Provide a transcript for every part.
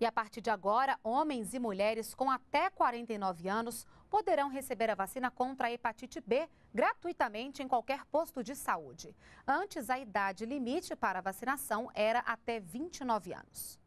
E a partir de agora, homens e mulheres com até 49 anos poderão receber a vacina contra a hepatite B gratuitamente em qualquer posto de saúde. Antes, a idade limite para a vacinação era até 29 anos.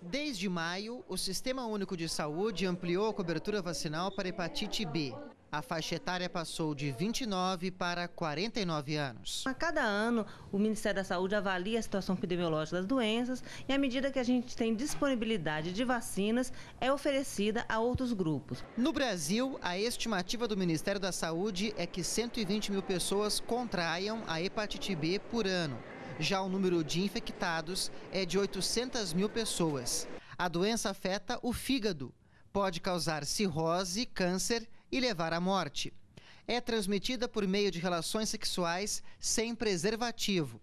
Desde maio, o Sistema Único de Saúde ampliou a cobertura vacinal para hepatite B a faixa etária passou de 29 para 49 anos. A cada ano, o Ministério da Saúde avalia a situação epidemiológica das doenças e, à medida que a gente tem disponibilidade de vacinas, é oferecida a outros grupos. No Brasil, a estimativa do Ministério da Saúde é que 120 mil pessoas contraiam a hepatite B por ano. Já o número de infectados é de 800 mil pessoas. A doença afeta o fígado, pode causar cirrose, câncer e levar à morte. É transmitida por meio de relações sexuais sem preservativo.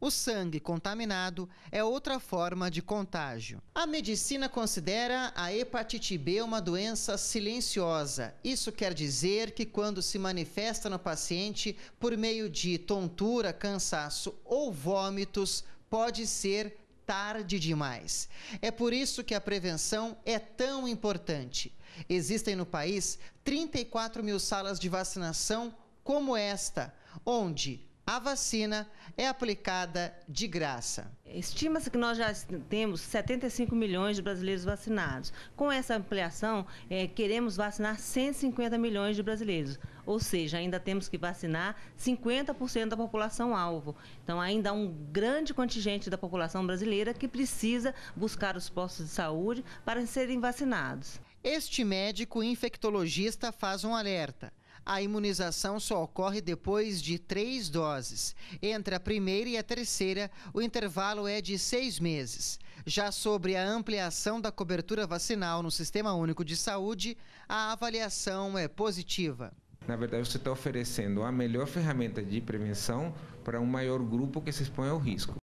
O sangue contaminado é outra forma de contágio. A medicina considera a hepatite B uma doença silenciosa. Isso quer dizer que, quando se manifesta no paciente por meio de tontura, cansaço ou vômitos, pode ser tarde demais. É por isso que a prevenção é tão importante. Existem no país 34 mil salas de vacinação como esta, onde a vacina é aplicada de graça. Estima-se que nós já temos 75 milhões de brasileiros vacinados. Com essa ampliação, é, queremos vacinar 150 milhões de brasileiros. Ou seja, ainda temos que vacinar 50% da população alvo. Então, ainda há um grande contingente da população brasileira que precisa buscar os postos de saúde para serem vacinados. Este médico infectologista faz um alerta a imunização só ocorre depois de três doses. Entre a primeira e a terceira, o intervalo é de seis meses. Já sobre a ampliação da cobertura vacinal no Sistema Único de Saúde, a avaliação é positiva. Na verdade, você está oferecendo a melhor ferramenta de prevenção para um maior grupo que se expõe ao risco.